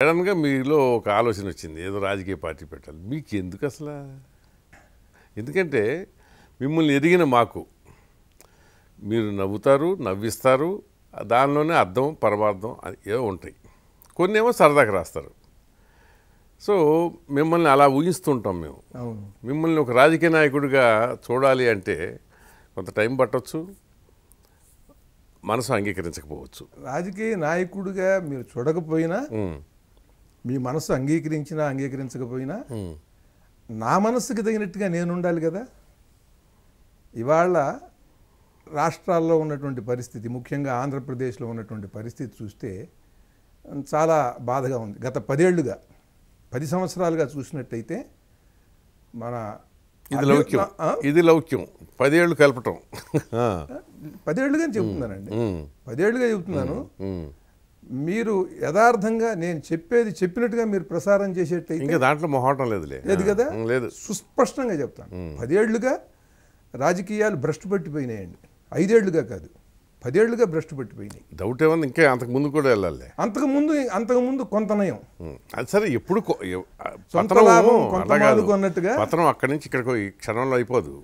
సడన్గా మీలో ఒక ఆలోచన వచ్చింది ఏదో రాజకీయ పార్టీ పెట్టాలి మీకు ఎందుకు అసలు ఎందుకంటే మిమ్మల్ని ఎదిగిన మాకు మీరు నవ్వుతారు నవ్విస్తారు దానిలోనే అర్థం పరమార్థం ఏవో ఉంటాయి కొన్ని ఏమో సరదాకి రాస్తారు సో మిమ్మల్ని అలా ఊహిస్తుంటాం మేము మిమ్మల్ని ఒక రాజకీయ నాయకుడిగా చూడాలి అంటే కొంత టైం పట్టవచ్చు మనసు అంగీకరించకపోవచ్చు రాజకీయ నాయకుడిగా మీరు చూడకపోయినా మీ మనసు అంగీకరించినా అంగీకరించకపోయినా నా మనస్సుకి తగినట్టుగా నేను ఉండాలి కదా ఇవాళ రాష్ట్రాల్లో ఉన్నటువంటి పరిస్థితి ముఖ్యంగా ఆంధ్రప్రదేశ్లో ఉన్నటువంటి పరిస్థితి చూస్తే చాలా బాధగా ఉంది గత పదేళ్లుగా పది సంవత్సరాలుగా చూసినట్టయితే మన ఇది లౌక్యం ఇది లౌక్యం పదేళ్ళు కలపటం పదేళ్లుగా చెబుతున్నానండి పదేళ్లుగా చెబుతున్నాను మీరు యథార్థంగా నేను చెప్పేది చెప్పినట్టుగా మీరు ప్రసారం చేసేటైతే దాంట్లో మొహాటం లేదు లేదు కదా లేదు సుస్పష్టంగా చెప్తాను పదేళ్లుగా రాజకీయాలు భ్రష్టు పట్టిపోయినాయండి ఐదేళ్లుగా కాదు పదేళ్లుగా భ్రష్టు పట్టిపోయినాయి డౌట్ ఏమన్నా ఇంకా అంతకు ముందు కూడా వెళ్ళాలి అంతకు ముందు అంతకు ముందు కొంత నయం అది సరే ఎప్పుడు కొన్నట్టుగా పత్రం అక్కడి నుంచి ఇక్కడ క్షణంలో అయిపోదు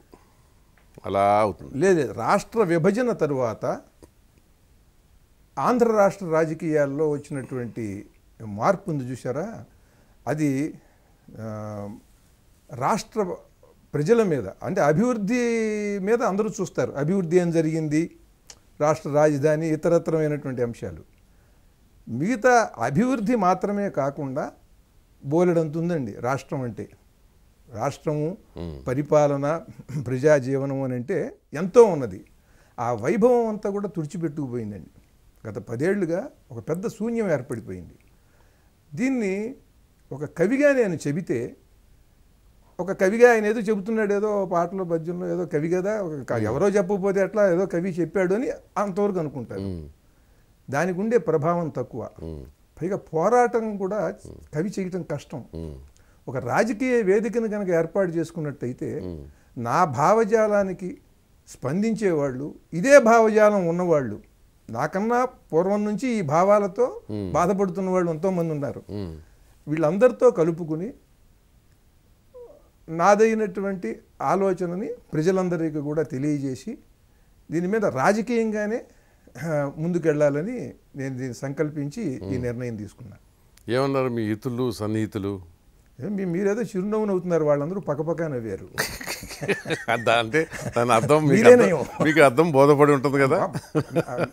అలా అవుతుంది లేదు రాష్ట్ర విభజన తరువాత ఆంధ్ర రాష్ట్ర రాజకీయాల్లో వచ్చినటువంటి మార్పు ఉంది చూసారా అది రాష్ట్ర ప్రజల మీద అంటే అభివృద్ధి మీద అందరూ చూస్తారు అభివృద్ధి ఏం జరిగింది రాష్ట్ర రాజధాని ఇతరత్రమైనటువంటి అంశాలు మిగతా అభివృద్ధి మాత్రమే కాకుండా బోలెడంతుందండి రాష్ట్రం అంటే రాష్ట్రము పరిపాలన ప్రజాజీవనం అని అంటే ఎంతో ఉన్నది ఆ వైభవం అంతా కూడా తుడిచిపెట్టుకుపోయిందండి గత పదేళ్లుగా ఒక పెద్ద శూన్యం ఏర్పడిపోయింది దీన్ని ఒక కవిగా నేను చెబితే ఒక కవిగా ఆయన ఏదో చెబుతున్నాడు ఏదో పాటలో పద్యంలో ఏదో కవి కదా ఎవరో చెప్పకపోతే అట్లా ఏదో కవి చెప్పాడు అని అంతవరకు అనుకుంటాను దానికి ఉండే ప్రభావం తక్కువ పైగా పోరాటం కూడా కవి చేయటం కష్టం ఒక రాజకీయ వేదికను కనుక ఏర్పాటు చేసుకున్నట్టయితే నా భావజాలానికి స్పందించేవాళ్ళు ఇదే భావజాలం ఉన్నవాళ్ళు నాకన్నా పూర్వం నుంచి ఈ భావాలతో బాధపడుతున్న వాళ్ళు ఎంతోమంది ఉన్నారు వీళ్ళందరితో కలుపుకుని నాదైనటువంటి ఆలోచనని ప్రజలందరికీ కూడా తెలియజేసి దీని మీద రాజకీయంగానే ముందుకెళ్ళాలని నేను దీన్ని సంకల్పించి ఈ నిర్ణయం తీసుకున్నాను ఏమన్నారు మీ ఇతరులు సన్నిహితులు మీరేదో చిరునవ్వు నవ్వుతున్నారు వాళ్ళందరూ పక్కపక్క నవ్వారు అంటే దాని అర్థం మీకు అర్థం బోధపడి ఉంటుంది కదా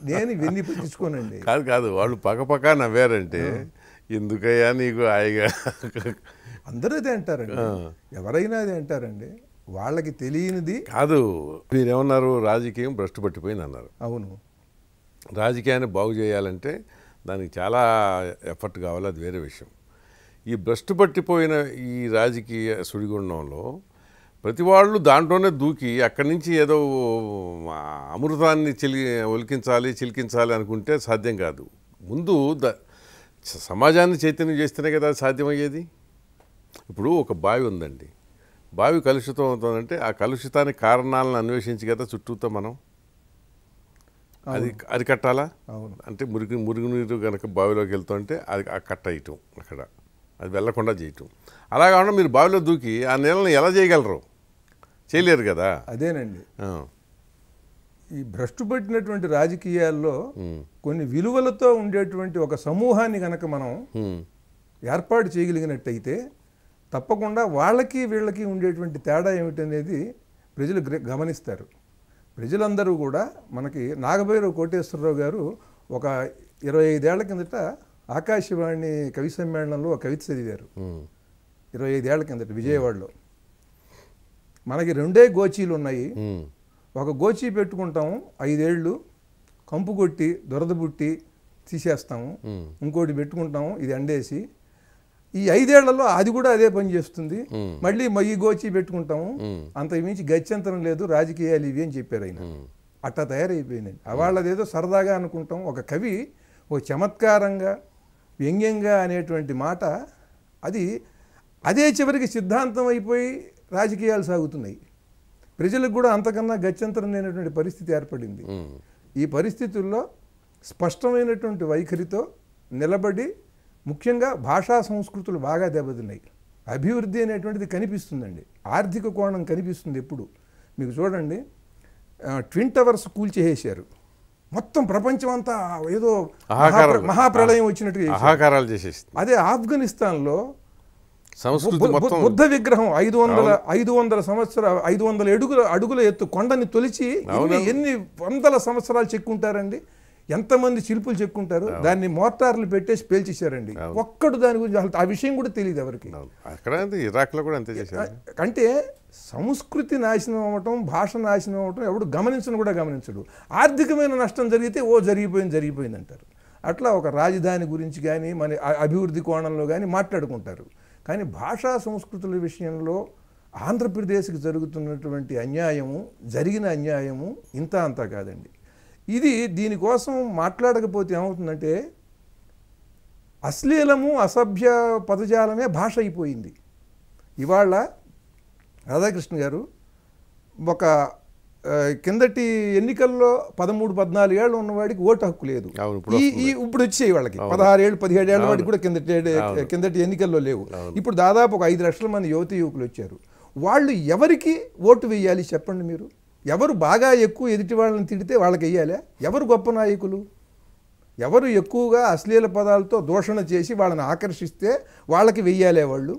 నేను ఇవన్నీ పట్టించుకోనండి కాదు కాదు వాళ్ళు పక్కపక్క నవ్వారంటే ఎందుకయ్యా నీకు హాయిగా అందరూ అదే అంటారండి ఎవరైనా అదే అంటారండి వాళ్ళకి తెలియనిది కాదు మీరేమన్నారు రాజకీయం భ్రష్టు పట్టిపోయింది అన్నారు అవును రాజకీయాన్ని బాగు చేయాలంటే దానికి చాలా ఎఫర్ట్ కావాలి అది వేరే విషయం ఈ భ్రష్టు పట్టిపోయిన ఈ రాజకీయ సుడిగుండంలో ప్రతి వాళ్ళు దాంట్లోనే దూకి అక్కడి నుంచి ఏదో అమృతాన్ని చిలి ఒలికించాలి చిలికించాలి అనుకుంటే సాధ్యం కాదు ముందు ద సమాజాన్ని చైతన్యం చేస్తేనే కదా సాధ్యమయ్యేది ఇప్పుడు ఒక బావి ఉందండి బావి కలుషితం అవుతుందంటే ఆ కలుషితానికి కారణాలను అన్వేషించి కదా చుట్టూతో మనం అది అది కట్టాలా అంటే మురికి మురుగునీరు కనుక బావిలోకి వెళ్తుంటే అది కట్ అయ్యటం అక్కడ అది వెళ్లకుండా చేయటం అలా కాకుండా మీరు బావిలో దూకి ఆ నీళ్ళని ఎలా చేయగలరు చేయలేరు కదా అదేనండి ఈ భ్రష్టు పట్టినటువంటి రాజకీయాల్లో కొన్ని విలువలతో ఉండేటువంటి ఒక సమూహాన్ని కనుక మనం ఏర్పాటు చేయగలిగినట్టయితే తప్పకుండా వాళ్ళకి వీళ్ళకి ఉండేటువంటి తేడా ఏమిటనేది ప్రజలు గమనిస్తారు ప్రజలందరూ కూడా మనకి నాగభైరవ కోటేశ్వరరావు గారు ఒక ఇరవై ఐదేళ్ల కిందట ఆకాశవాణి కవి సమ్మేళనంలో ఒక కవిత చదివారు ఇరవై ఐదేళ్ల కిందట విజయవాడలో మనకి రెండే గోచీలు ఉన్నాయి ఒక గోచీ పెట్టుకుంటాము ఐదేళ్ళు కంపు కొట్టి దొరద పుట్టి తీసేస్తాము ఇంకోటి పెట్టుకుంటాము ఇది అండేసి ఈ ఐదేళ్లలో అది కూడా అదే పని చేస్తుంది మళ్ళీ మయ్యి గోచి పెట్టుకుంటాము అంత మించి గత్యంతరం లేదు రాజకీయాలు ఇవి అని చెప్పారు ఆయన తయారైపోయినాయి వాళ్ళది వాళ్ళదేదో సరదాగా అనుకుంటాం ఒక కవి ఓ చమత్కారంగా వ్యంగ్యంగా అనేటువంటి మాట అది అదే చివరికి సిద్ధాంతం అయిపోయి రాజకీయాలు సాగుతున్నాయి ప్రజలకు కూడా అంతకన్నా గత్యంతరం లేనటువంటి పరిస్థితి ఏర్పడింది ఈ పరిస్థితుల్లో స్పష్టమైనటువంటి వైఖరితో నిలబడి ముఖ్యంగా భాషా సంస్కృతులు బాగా దెబ్బతిన్నాయి అభివృద్ధి అనేటువంటిది కనిపిస్తుందండి ఆర్థిక కోణం కనిపిస్తుంది ఎప్పుడు మీకు చూడండి ట్విన్ టవర్స్ కూల్చేసేశారు మొత్తం ప్రపంచం అంతా ఏదో మహాప్రళయం వచ్చినట్టుగా ఆహాకారాలు చేసేస్తుంది అదే ఆఫ్ఘనిస్తాన్లో బుద్ధ విగ్రహం ఐదు వందల ఐదు వందల సంవత్సర ఐదు వందల అడుగుల అడుగుల ఎత్తు కొండని తొలిచి ఎన్ని వందల సంవత్సరాలు చెక్కుంటారండి ఎంతమంది శిల్పులు చెక్కుంటారు దాన్ని మోటార్లు పెట్టేసి పేల్చేశారండి ఒక్కడు దాని గురించి ఆ విషయం కూడా తెలియదు ఎవరికి ఇరాక్లో కూడా అంతే అంటే సంస్కృతి నాశనం అవ్వటం భాష నాశనం అవ్వటం ఎవడు గమనించను కూడా గమనించడు ఆర్థికమైన నష్టం జరిగితే ఓ జరిగిపోయింది జరిగిపోయింది అంటారు అట్లా ఒక రాజధాని గురించి కానీ మన అభివృద్ధి కోణంలో కానీ మాట్లాడుకుంటారు కానీ భాషా సంస్కృతుల విషయంలో ఆంధ్రప్రదేశ్కి జరుగుతున్నటువంటి అన్యాయము జరిగిన అన్యాయము ఇంత అంతా కాదండి ఇది దీనికోసం మాట్లాడకపోతే ఏమవుతుందంటే అశ్లీలము అసభ్య పదజాలమే భాష అయిపోయింది ఇవాళ రాధాకృష్ణ గారు ఒక కిందటి ఎన్నికల్లో పదమూడు పద్నాలుగు ఏళ్ళు ఉన్నవాడికి ఓటు హక్కు లేదు ఈ ఇప్పుడు వచ్చాయి వాళ్ళకి పదహారు ఏళ్ళు పదిహేడు ఏళ్ళ వాడికి కూడా కిందటి కిందటి ఎన్నికల్లో లేవు ఇప్పుడు దాదాపు ఒక ఐదు లక్షల మంది యువతి యువకులు వచ్చారు వాళ్ళు ఎవరికి ఓటు వేయాలి చెప్పండి మీరు ఎవరు బాగా ఎక్కువ ఎదుటి వాళ్ళని తిడితే వాళ్ళకి వెయ్యాలి ఎవరు గొప్ప నాయకులు ఎవరు ఎక్కువగా అశ్లీల పదాలతో దూషణ చేసి వాళ్ళని ఆకర్షిస్తే వాళ్ళకి వెయ్యాలే వాళ్ళు